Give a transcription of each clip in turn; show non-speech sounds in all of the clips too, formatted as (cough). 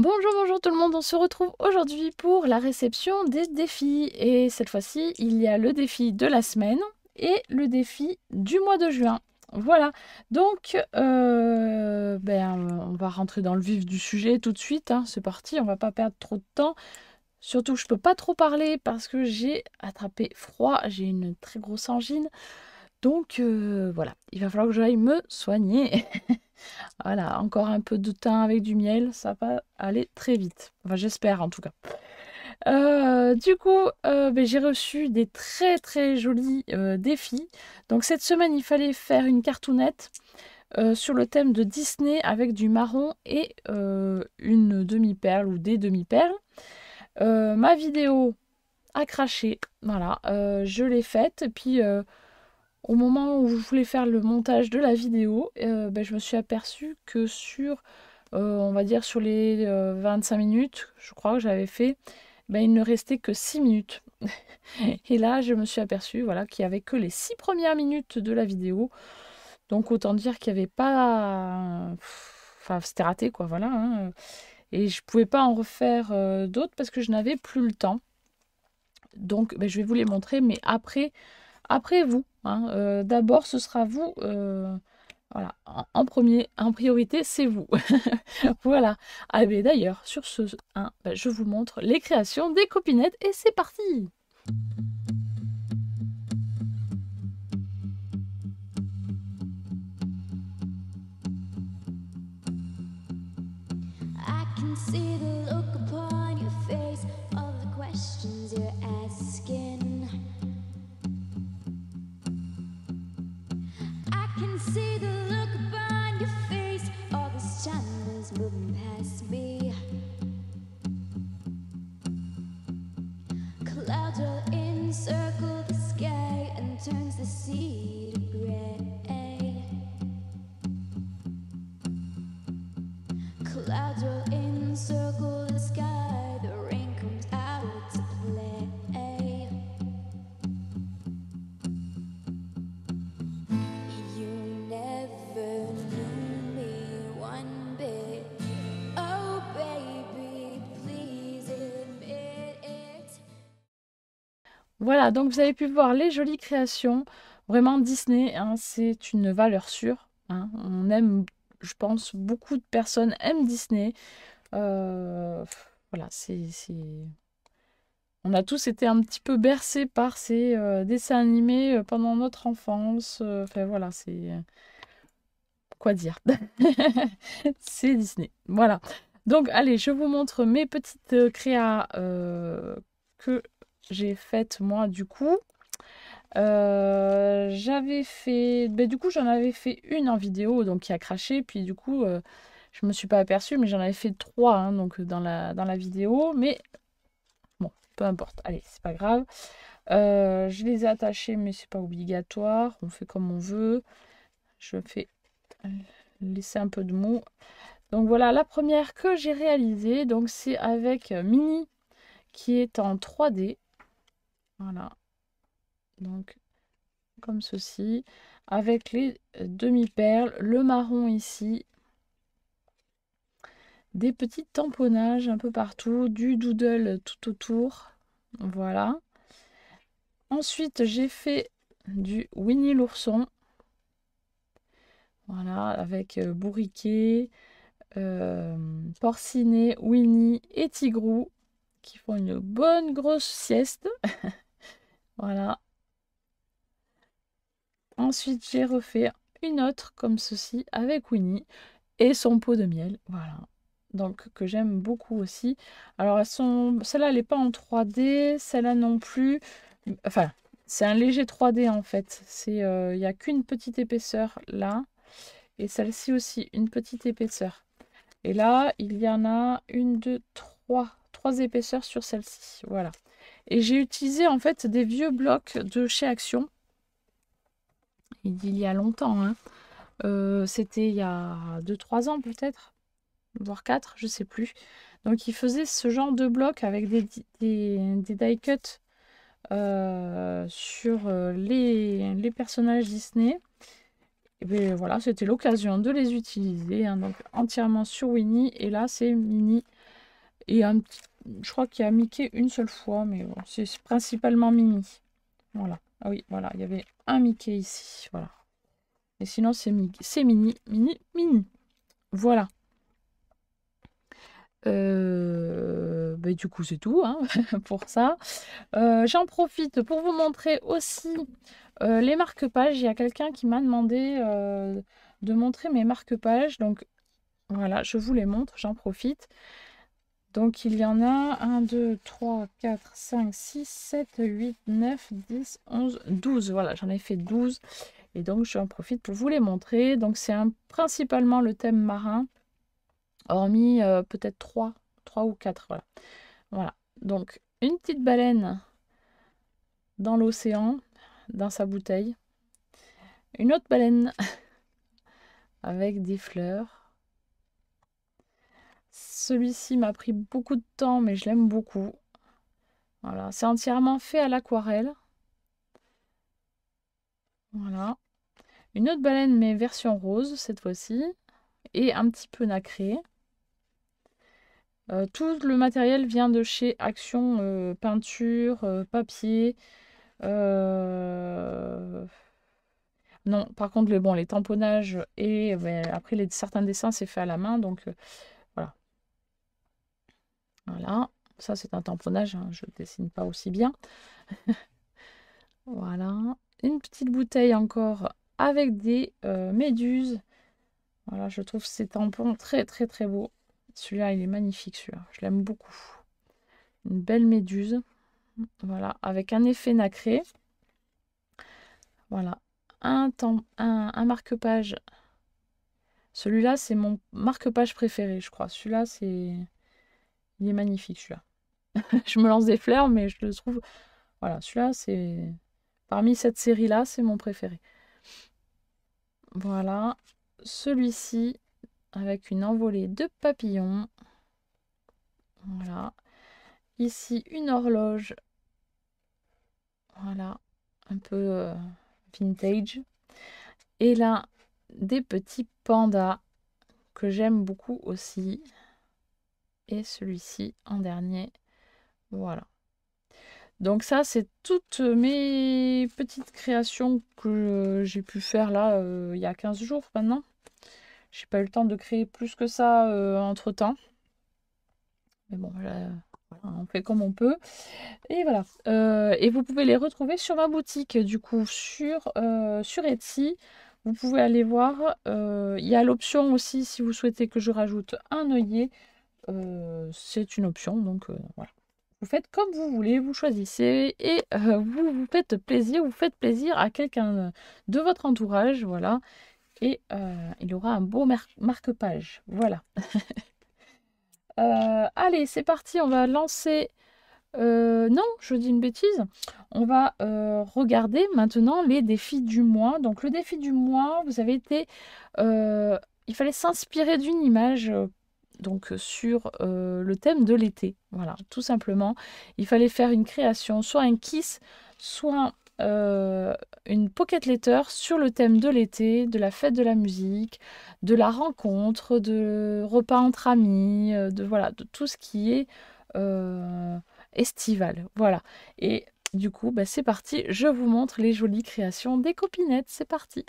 Bonjour, bonjour tout le monde, on se retrouve aujourd'hui pour la réception des défis. Et cette fois-ci, il y a le défi de la semaine et le défi du mois de juin. Voilà, donc euh, ben, on va rentrer dans le vif du sujet tout de suite, hein. c'est parti, on va pas perdre trop de temps. Surtout je peux pas trop parler parce que j'ai attrapé froid, j'ai une très grosse angine. Donc euh, voilà, il va falloir que j'aille me soigner. (laughs) voilà, encore un peu de thym avec du miel, ça va aller très vite. Enfin j'espère en tout cas. Euh, du coup, euh, ben, j'ai reçu des très très jolis défis. Donc cette semaine, il fallait faire une cartoonette sur le thème de Disney avec du marron et une demi-perle ou des demi-perles. ma vidéo a craché, voilà, je l'ai faite. Puis au moment où je voulais faire le montage de la vidéo, euh, ben, je me suis aperçue que sur, euh, on va dire sur les 25 euh, minutes, je crois que j'avais fait, ben, il ne restait que 6 minutes. (laughs) Et là, je me suis aperçue voilà, qu'il n'y avait que les 6 premières minutes de la vidéo. Donc autant dire qu'il n'y avait pas... Enfin, c'était raté, quoi, voilà. Hein. Et je ne pouvais pas en refaire d'autres parce que je n'avais plus le temps. Donc, ben, je vais vous les montrer, mais après, après vous. Hein. Euh, d'abord, ce sera vous. Euh, voilà, en, premier, en priorité, c'est vous. (laughs) voilà. Ah, d'ailleurs, sur ce, 1 bah, je vous montre les créations des copinettes et c'est parti Voilà, donc vous avez pu voir les jolies créations. Vraiment, Disney, hein, c'est une valeur sûre. Hein. On aime, je pense, beaucoup de personnes aiment Disney. Euh, voilà, c'est on a tous été un petit peu bercés par ces euh, dessins animés euh, pendant notre enfance. Enfin voilà, c'est quoi dire (laughs) C'est Disney. Voilà. Donc allez, je vous montre mes petites créas que j'ai fait moi du coup. Euh, j'avais fait, bah, du coup j'en avais fait une en vidéo donc qui a craché, puis du coup euh, je me suis pas aperçue, mais j'en avais fait trois hein, donc dans la, dans la vidéo, mais bon peu importe, allez c'est pas grave. Euh, je les ai attachés mais c'est pas obligatoire, on fait comme on veut. Je fais laisser un peu de mots Donc voilà la première que j'ai réalisée, donc c'est avec Mini qui est en 3D. Voilà. Donc, comme ceci. Avec les euh, demi-perles, le marron ici. Des petits tamponnages un peu partout, du doodle tout autour. Voilà. Ensuite, j'ai fait du Winnie l'ourson. Voilà, avec euh, bourriquet, euh, porcinet, Winnie et Tigrou qui font une bonne grosse sieste. (laughs) Voilà. Ensuite, j'ai refait une autre comme ceci avec Winnie et son pot de miel. Voilà. Donc, que j'aime beaucoup aussi. Alors, sont... celle-là, elle n'est pas en 3D. Celle-là non plus. Enfin, c'est un léger 3D en fait. Euh, il n'y a qu'une petite épaisseur là. Et celle-ci aussi, une petite épaisseur. Et là, il y en a une, deux, trois. Trois épaisseurs sur celle-ci. Voilà. Et j'ai utilisé en fait des vieux blocs de chez Action. Il y a longtemps. Hein. Euh, c'était il y a 2-3 ans peut-être. Voire 4, je sais plus. Donc il faisait ce genre de blocs avec des, des, die cuts euh, sur euh, les, personnages Disney. Et ben, voilà, c'était l'occasion de les utiliser. Hein. donc entièrement sur Winnie. Et là, c'est Mini. Et un petit je crois qu'il y a Mickey une seule fois, mais c'est principalement Mini. Voilà. Ah oui, voilà, il y avait un Mickey ici. Voilà. Et sinon, c'est Mini, Mini, Mini. Voilà. Euh, ben, du coup, c'est tout hein, (laughs) pour ça. Euh, j'en profite pour vous montrer aussi euh, les marque-pages. Il y a quelqu'un qui m'a demandé de montrer mes marque-pages. Donc voilà, je vous les montre. J'en profite. Donc il y en a 1, 2, 3, 4, 5, 6, 7, 8, 9, 10, 11, 12. Voilà, j'en ai fait 12. Et donc j'en profite pour vous les montrer. Donc c'est principalement le thème marin, hormis euh, peut-être 3, 3 ou 4. voilà. Donc une petite baleine dans l'océan, dans sa bouteille. Une autre baleine (laughs) avec des fleurs celui-ci m'a pris beaucoup de temps, mais je l'aime beaucoup. Voilà, c'est entièrement fait à l'aquarelle. Voilà. Une autre baleine, mais version rose cette fois-ci. Et un petit peu nacré. Euh, tout le matériel vient de chez Action euh, Peinture, euh, Papier. Non, par contre, les, bon, les tamponnages et ben, après les, certains dessins, c'est fait à la main. Donc, voilà, ça c'est un tamponnage, hein, je ne dessine pas aussi bien. (laughs) voilà, une petite bouteille encore avec des euh, méduses. Voilà, je trouve ces tampons très très très beaux. Celui-là, il est magnifique, celui-là. Je l'aime beaucoup. Une belle méduse. Voilà, avec un effet nacré. Voilà, un, un, un marque-page. Celui-là, c'est mon marque-page préféré, je crois. Celui-là, c'est... Il est magnifique celui-là. (laughs) je me lance des fleurs, mais je le trouve. Voilà, celui-là, c'est. Parmi cette série-là, c'est mon préféré. Voilà. Celui-ci, avec une envolée de papillons. Voilà. Ici, une horloge. Voilà. Un peu euh, vintage. Et là, des petits pandas que j'aime beaucoup aussi et celui-ci en dernier. Voilà. Donc ça, c'est toutes mes petites créations que j'ai pu faire là euh, il y a 15 jours maintenant. J'ai pas eu le temps de créer plus que ça euh, entre temps. Mais bon, on fait comme on peut. Et voilà. Euh, et vous pouvez les retrouver sur ma boutique, du coup, sur, sur Etsy. Vous pouvez aller voir. Il y a l'option aussi si vous souhaitez que je rajoute un œillet. Euh, c'est une option. Donc euh, voilà. Vous faites comme vous voulez, vous choisissez et euh, vous vous faites plaisir, vous faites plaisir à quelqu'un de votre entourage, voilà. Et il aura un beau marque-page, voilà. (laughs) allez, c'est parti, on va lancer non, je dis une bêtise. On va regarder maintenant les défis du mois. Donc le défi du mois, vous avez été... il fallait s'inspirer d'une image donc euh, sur euh, le thème de l'été. Voilà, tout simplement. Il fallait faire une création, soit un kiss, soit euh, une pocket letter sur le thème de l'été, de la fête de la musique, de la rencontre, de repas entre amis, de voilà, de tout ce qui est estival. Voilà. Et du coup, bah, c'est parti. Je vous montre les jolies créations des copinettes. C'est parti.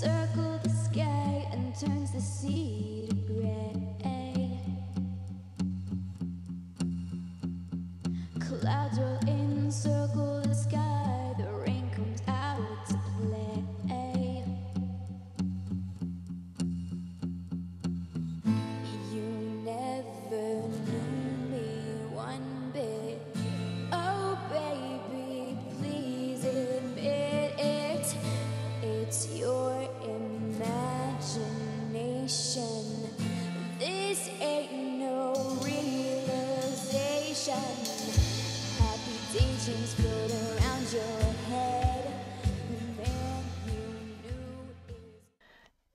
circle the sky and turns the sea to gray. Clouds roll in, circle the sky.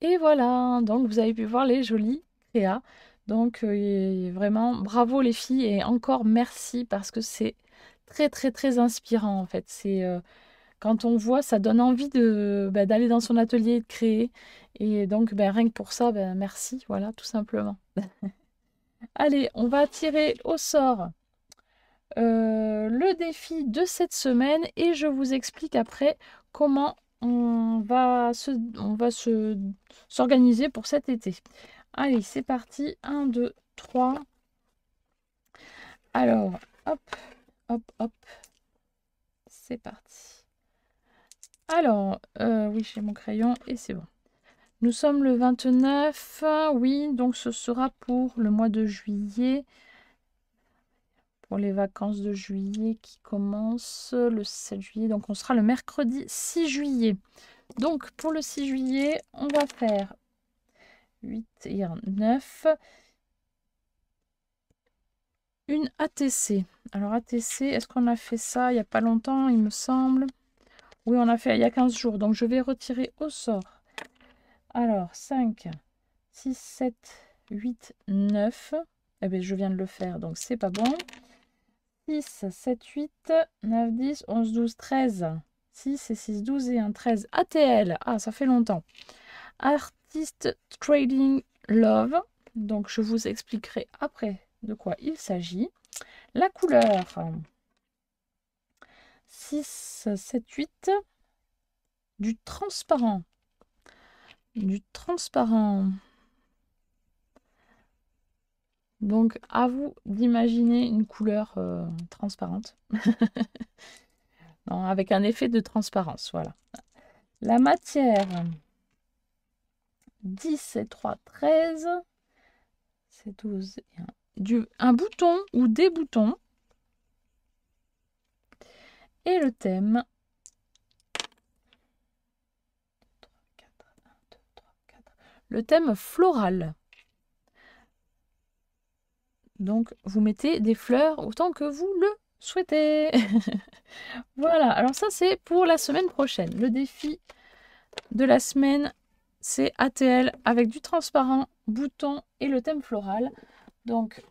Et voilà, donc vous avez pu voir les jolies créas. Donc euh, vraiment, bravo les filles et encore merci parce que c'est très très très inspirant en fait. C'est euh, quand on voit, ça donne envie de bah, d'aller dans son atelier et de créer. Et donc ben rien que pour ça, ben, merci, voilà tout simplement. (laughs) Allez, on va tirer au sort euh, le défi de cette semaine et je vous explique après comment on va se, va s'organiser pour cet été. Allez, c'est parti. 1, 2, 3. Alors, hop, hop, hop. C'est parti. Alors, euh, oui, j'ai mon crayon et c'est bon. Nous sommes le 29, oui, donc ce sera pour le mois de juillet pour les vacances de juillet qui commencent le 7 juillet. Donc on sera le mercredi 6 juillet. Donc pour le 6 juillet, on va faire 8 et 9. Une ATC. Alors ATC, est-ce qu'on a fait ça il n'y a pas longtemps, il me semble Oui, on a fait il y a 15 jours. Donc je vais retirer au sort. Alors 5, 6, 7, 8, 9. Eh bien, je viens de le faire, donc c'est pas bon. 6, 7, 8, 9, 10, 11, 12, 13. 6 et 6, 12 et 1, 13. ATL. Ah, ça fait longtemps. Artist Trading Love. Donc, je vous expliquerai après de quoi il s'agit. La couleur. 6, 7, 8. Du transparent. Du transparent. Donc à vous d'imaginer une couleur euh, transparente. (laughs) non, avec un effet de transparence, voilà. La matière 10 et 3, 13. C'est 12 1. un bouton ou des boutons. Et le thème. 3, 4, 1, 2, 3, 4. Le thème floral. Donc vous mettez des fleurs autant que vous le souhaitez. (laughs) voilà, alors ça c'est pour la semaine prochaine. Le défi de la semaine c'est ATL avec du transparent, bouton et le thème floral. Donc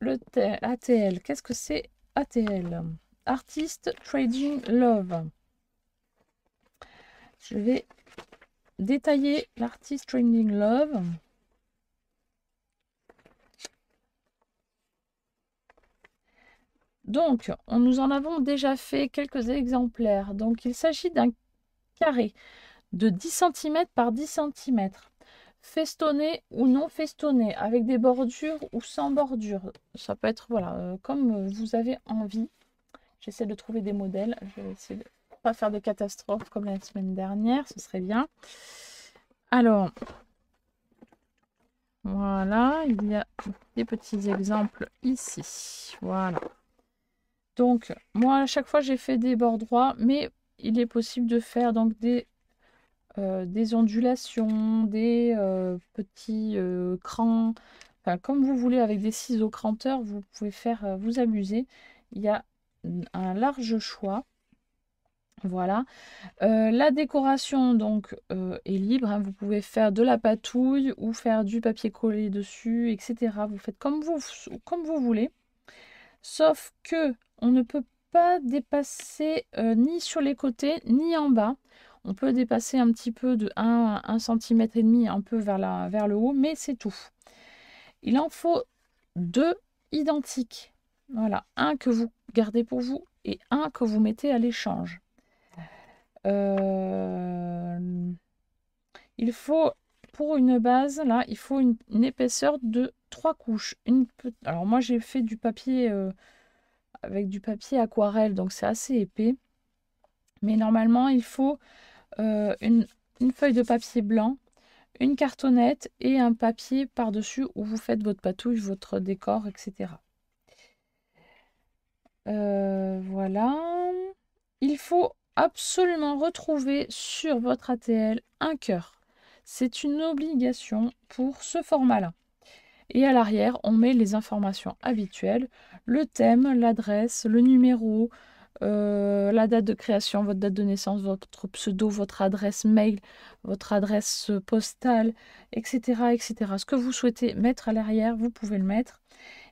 le ATL, qu'est-ce que c'est ATL Artist Trading Love. Je vais détailler l'artist Trading Love. Donc, on nous en avons déjà fait quelques exemplaires. Donc, il s'agit d'un carré de 10 cm par 10 cm, festonné ou non festonné, avec des bordures ou sans bordures. Ça peut être, voilà, euh, comme vous avez envie. J'essaie de trouver des modèles. Je vais essayer de pas faire de catastrophe comme la semaine dernière, ce serait bien. Alors, voilà, il y a des petits exemples ici. Voilà. Donc, moi, à chaque fois, j'ai fait des bords droits, mais il est possible de faire donc des, euh, des ondulations, des euh, petits euh, crans, enfin, comme vous voulez, avec des ciseaux cranteurs, vous pouvez faire vous amuser. Il y a un large choix. Voilà. la décoration donc est libre. Hein. Vous pouvez faire de la patouille ou faire du papier collé dessus, etc. Vous faites comme vous, comme vous voulez. Sauf que on ne peut pas dépasser euh, ni sur les côtés ni en bas. On peut dépasser un petit peu de 1, 1 cm et demi un peu vers, la, vers le haut, mais c'est tout. Il en faut deux identiques. Voilà, un que vous gardez pour vous et un que vous mettez à l'échange. Euh, il faut, pour une base, là, il faut une épaisseur de trois couches. Alors moi j'ai fait du papier euh, avec du papier aquarelle, donc c'est assez épais. Mais normalement il faut euh, une, feuille de papier blanc, une cartonnette et un papier par-dessus où vous faites votre patouille, votre décor, etc. Euh, voilà. Il faut absolument retrouver sur votre ATL un cœur. C'est une obligation pour ce format-là. Et à l'arrière, on met les informations habituelles, le thème, l'adresse, le numéro, euh, la date de création, votre date de naissance, votre pseudo, votre adresse mail, votre adresse euh, postale, etc. etc. Ce que vous souhaitez mettre à l'arrière, vous pouvez le mettre.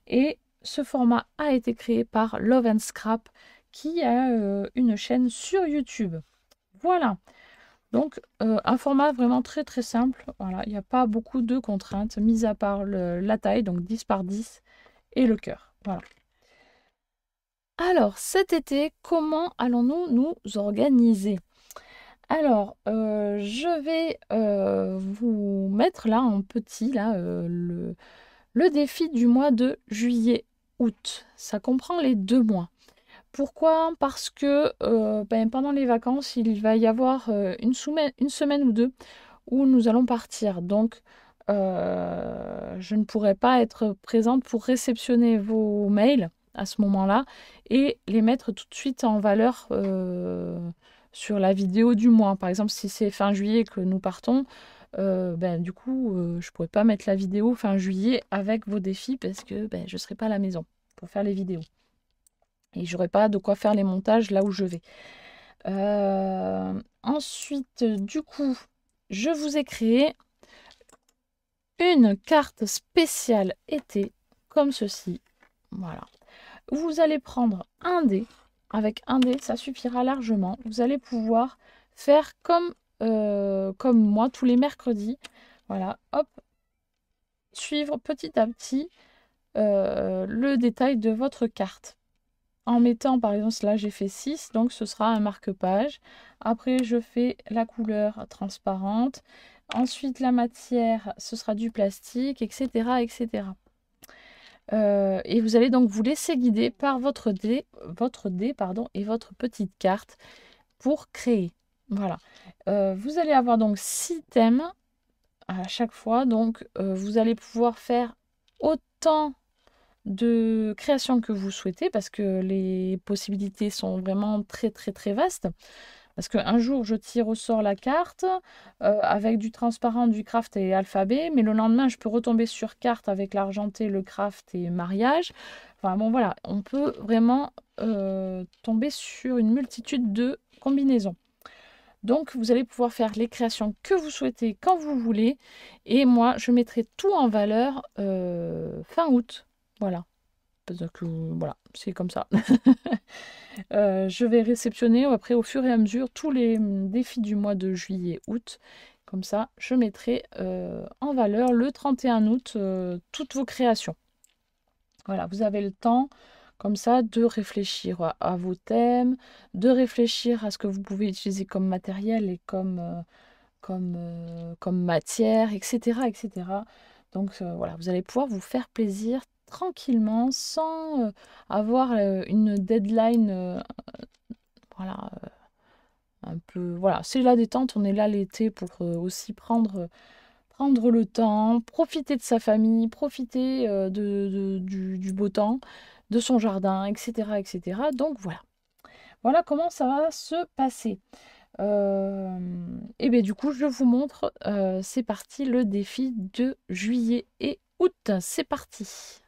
Et ce format a été créé par Love and Scrap, qui a euh, une chaîne sur YouTube. Voilà. Donc, euh, un format vraiment très très simple. Voilà, il n'y a pas beaucoup de contraintes, mis à part la taille, donc 10 par 10, et le cœur. Voilà. Alors, cet été, comment allons-nous nous organiser alors, euh, je vais euh, vous mettre là en petit le, défi du mois de juillet-août. Ça comprend les deux mois. Pourquoi Parce que euh, ben, pendant les vacances, il va y avoir euh, une, une, semaine ou deux où nous allons partir. Donc, euh, je ne pourrais pas être présente pour réceptionner vos mails à ce moment-là et les mettre tout de suite en valeur sur la vidéo du mois. Par exemple, si c'est fin juillet que nous partons, ben, du coup, je ne pourrais pas mettre la vidéo fin juillet avec vos défis parce que ben, je ne serai pas à la maison pour faire les vidéos et j'aurai pas de quoi faire les montages là où je vais. Euh, ensuite, du coup, je vous ai créé une carte spéciale été comme ceci. Voilà. Vous allez prendre un dé. Avec un dé, ça suffira largement. Vous allez pouvoir faire comme, euh, comme moi tous les mercredis. Voilà, hop. Suivre petit à petit euh, le détail de votre carte en mettant par exemple là j'ai fait 6 donc ce sera un marque-page après je fais la couleur transparente ensuite la matière ce sera du plastique etc etc euh, et vous allez donc vous laisser guider par votre dé votre dé pardon et votre petite carte pour créer voilà euh, vous allez avoir donc six thèmes à chaque fois donc euh, vous allez pouvoir faire autant de création que vous souhaitez, parce que les possibilités sont vraiment très très très vastes. Parce qu'un jour, je tire au sort la carte euh, avec du transparent, du craft et alphabet, mais le lendemain, je peux retomber sur carte avec l'argenté, le craft et mariage. Enfin bon, voilà, on peut vraiment euh, tomber sur une multitude de combinaisons. Donc, vous allez pouvoir faire les créations que vous souhaitez quand vous voulez. Et moi, je mettrai tout en valeur euh, fin août voilà. que voilà, c'est comme ça. (laughs) Euh, je vais réceptionner après au fur et à mesure tous les hum, défis du mois de juillet-août. Comme ça, je mettrai euh, en valeur le 31 août euh, toutes vos créations. Voilà, vous avez le temps comme ça de réfléchir à, vos thèmes, de réfléchir à ce que vous pouvez utiliser comme matériel et comme, comme, comme matière, etc. etc. Donc voilà, vous allez pouvoir vous faire plaisir tranquillement sans euh, avoir euh, une deadline euh, voilà un peu voilà c'est la détente on est là l'été pour aussi prendre prendre le temps profiter de sa famille profiter de, du, beau temps de son jardin etc etc donc voilà voilà comment ça va se passer et bien du coup je vous montre c'est parti le défi de juillet et août c'est parti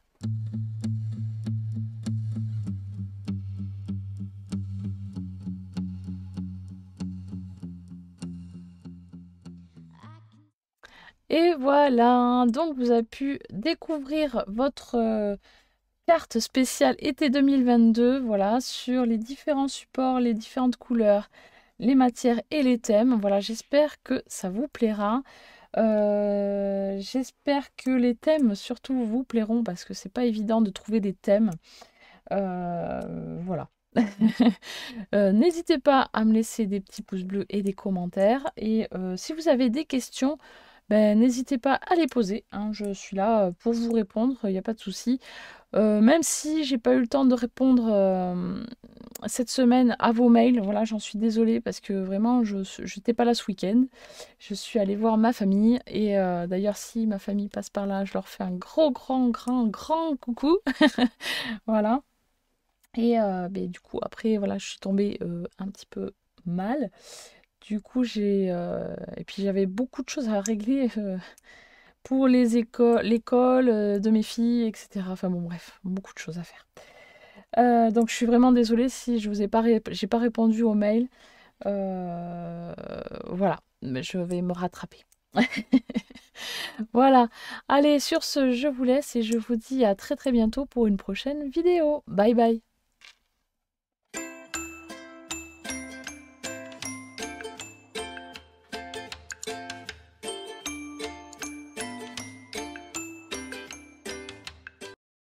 et voilà, donc vous avez pu découvrir votre euh, carte spéciale été 2022, voilà, sur les différents supports, les différentes couleurs, les matières et les thèmes. Voilà, j'espère que ça vous plaira. Euh, j'espère que les thèmes surtout vous plairont parce que c'est pas évident de trouver des thèmes. Euh, voilà. (laughs) (laughs) Euh, n'hésitez pas à me laisser des petits pouces bleus et des commentaires. Et si vous avez des questions, ben, n'hésitez pas à les poser. Hein. Je suis là pour vous répondre, il n'y a pas de souci. Euh, même si j'ai pas eu le temps de répondre euh, cette semaine à vos mails, voilà, j'en suis désolée parce que vraiment, je n'étais pas là ce week-end. Je suis allée voir ma famille et euh, d'ailleurs, si ma famille passe par là, je leur fais un gros, grand, grand, grand coucou. (laughs) voilà. Et ben du coup, après, voilà, je suis tombée un petit peu mal. Du coup, j'ai. et puis, j'avais beaucoup de choses à régler pour les écoles, l'école euh, de mes filles, etc. Enfin bon, bref, beaucoup de choses à faire. Euh, donc je suis vraiment désolée si je vous ai pas, j'ai pas répondu au mail. Euh, voilà, je vais me rattraper. (laughs) voilà. Allez, sur ce, je vous laisse et je vous dis à très très bientôt pour une prochaine vidéo. Bye bye.